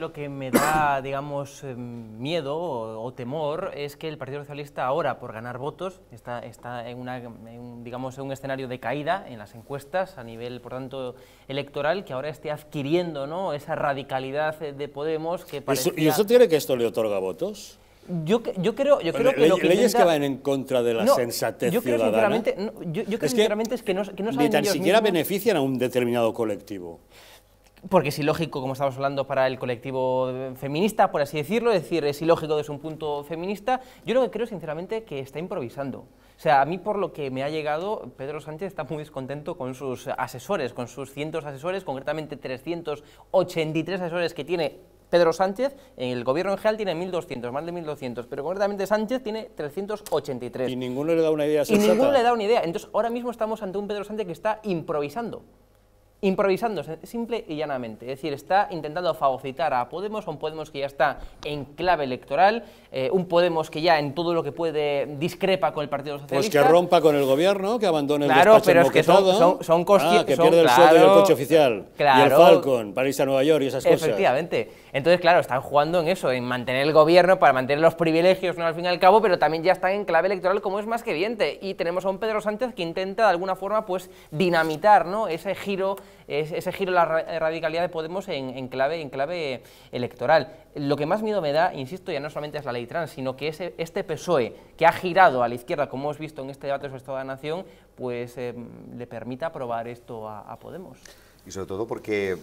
Lo que me da, digamos, em, miedo o, temor es que el Partido Socialista ahora, por ganar votos, está, está en, una, digamos, un escenario de caída en las encuestas a nivel, por tanto, electoral, que ahora esté adquiriendo ¿no? esa radicalidad de Podemos que parecía... ¿Y eso tiene que esto le otorga votos? Yo, creo, yo creo que, lo que leyes que van en contra de la sensatez yo creo ciudadana. yo, creo es sinceramente es que no, que ni tan siquiera benefician a un determinado colectivo porque es ilógico, como estamos hablando, para el colectivo feminista, por así decirlo, es decir, es ilógico desde un punto feminista, yo lo que creo, sinceramente, que está improvisando. O sea, a mí por lo que me ha llegado, Pedro Sánchez está muy descontento con sus asesores, con sus cientos de asesores, concretamente 383 asesores que tiene Pedro Sánchez, en el gobierno en general tiene 1.200, más de 1.200, pero concretamente Sánchez tiene 383. Y ninguno le da una idea Y ninguno le da una idea. Entonces, ahora mismo estamos ante un Pedro Sánchez que está improvisando improvisando simple y llanamente. Es decir, está intentando favocitar a Podemos, un Podemos que ya está en clave electoral, eh, un Podemos que ya en todo lo que puede discrepa con el Partido Socialista. Pues que rompa con el gobierno, que abandone el Claro, pero es que son, son, ah, que pierde el sueldo el coche oficial, claro, y el Falcon, para a Nueva York y esas cosas. Efectivamente. Entonces, claro, están jugando en eso, en mantener el gobierno para mantener los privilegios, ¿no? Al fin y al cabo, pero también ya están en clave electoral, como es más que evidente. Y tenemos a un Pedro Sánchez que intenta, de alguna forma, pues dinamitar, ¿no? Ese giro ese giro la eh, radicalidad de Podemos en, clave, en clave electoral. Lo que más miedo me da, insisto, ya no solamente es la ley trans, sino que este PSOE que ha girado a la izquierda, como hemos visto en este debate sobre Estado de la Nación, pues em, le permita aprobar esto a Podemos. Y sobre todo porque